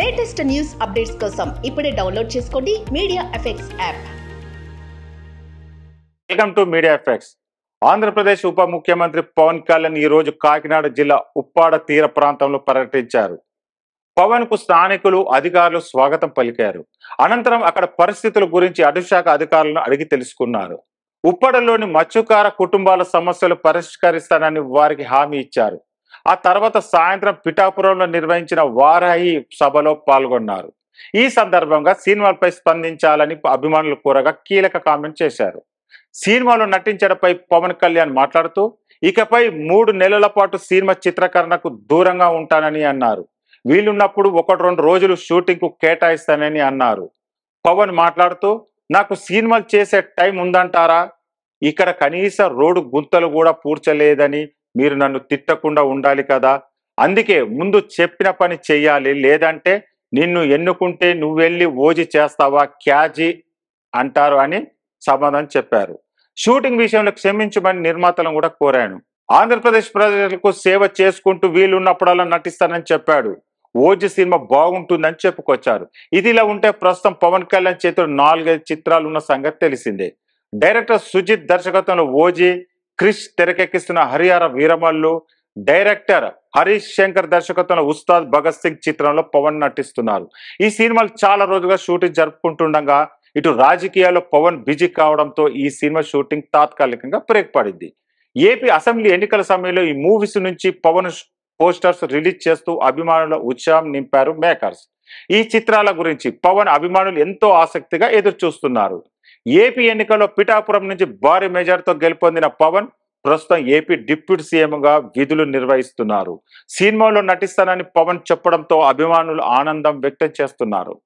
latest news updates కోసం ఇప్పుడే download చేసుకోండి media effects app welcome to media effects Andhra Pradesh ఉప ముఖ్యమంత్రి పవన్ కళ్యాణ్ ఈ రోజు కాకినాడ జిల్లా ఉప్పాడ తీర ప్రాంతంలో పర్యటించారు పవన్ కు స్థానికులు అధికారులు స్వాగతం పలికారు అనంతరం అక్కడ పరిస్థితుల గురించి అటుశాఖ అధికారులను అడిగి తెలుసుకున్నారు ఉప్పడలోని మత్స్యకార కుటుంబాల సమస్యలు పరిష్కరిస్తానని వారికి హామీ ఇచ్చారు ఆ తర్వాత సాయంత్రం పిఠాపురంలో నిర్వహించిన వారాహి సభలో పాల్గొన్నారు ఈ సందర్భంగా సినిమాలపై స్పందించాలని అభిమానులు కోరగా కీలక కామెంట్ చేశారు సినిమాలో నటించడంపై పవన్ కళ్యాణ్ మాట్లాడుతూ ఇకపై మూడు నెలల పాటు సినిమా చిత్రీకరణకు దూరంగా ఉంటానని అన్నారు వీలున్నప్పుడు ఒకటి రెండు రోజులు షూటింగ్కు కేటాయిస్తానని అన్నారు పవన్ మాట్లాడుతూ నాకు సినిమాలు చేసే టైం ఉందంటారా ఇక్కడ కనీస రోడ్డు గుంతలు కూడా పూడ్చలేదని మీరు నన్ను తిట్టకుండా ఉండాలి కదా అందుకే ముందు చెప్పిన పని చేయాలి లేదంటే నిన్ను ఎన్నుకుంటే నువ్వు వెళ్ళి ఓజి చేస్తావా క్యాజీ అంటారు అని సమాధానం చెప్పారు షూటింగ్ విషయంలో క్షమించమని నిర్మాతలను కూడా కోరాను ఆంధ్రప్రదేశ్ ప్రజలకు సేవ చేసుకుంటూ వీలున్నప్పుడల్లా నటిస్తానని చెప్పాడు ఓజీ సినిమా బాగుంటుందని చెప్పుకొచ్చారు ఇదిలా ఉంటే ప్రస్తుతం పవన్ కళ్యాణ్ చేతిలో నాలుగైదు చిత్రాలు ఉన్న సంగతి తెలిసిందే డైరెక్టర్ సుజిత్ దర్శకత్వంలో ఓజీ క్రిష్ తెరకెక్కిస్తున్న హరిహర వీరమల్లు డైరెక్టర్ హరీష్ శంకర్ దర్శకత్వంలో ఉస్తాద్ భగత్ సింగ్ చిత్రంలో పవన్ నటిస్తున్నారు ఈ సినిమాలు చాలా రోజుగా షూటింగ్ జరుపుకుంటుండగా ఇటు రాజకీయాల్లో పవన్ బిజీ కావడంతో ఈ సినిమా షూటింగ్ తాత్కాలికంగా బ్రేక్ పడింది ఏపీ అసెంబ్లీ ఎన్నికల సమయంలో ఈ మూవీస్ నుంచి పవన్ పోస్టర్స్ రిలీజ్ చేస్తూ అభిమానుల ఉత్సాహం నింపారు మేకర్స్ ఈ చిత్రాల గురించి పవన్ అభిమానులు ఎంతో ఆసక్తిగా ఎదురు చూస్తున్నారు ఏపీ ఎన్నికల్లో పిఠాపురం నుంచి భారీ మెజార్టీతో గెలుపొందిన పవన్ ప్రస్తుతం ఏపీ డిప్యూటీ సీఎంగా విధులు నిర్వహిస్తున్నారు సినిమాలో నటిస్తానని పవన్ చెప్పడంతో అభిమానులు ఆనందం వ్యక్తం చేస్తున్నారు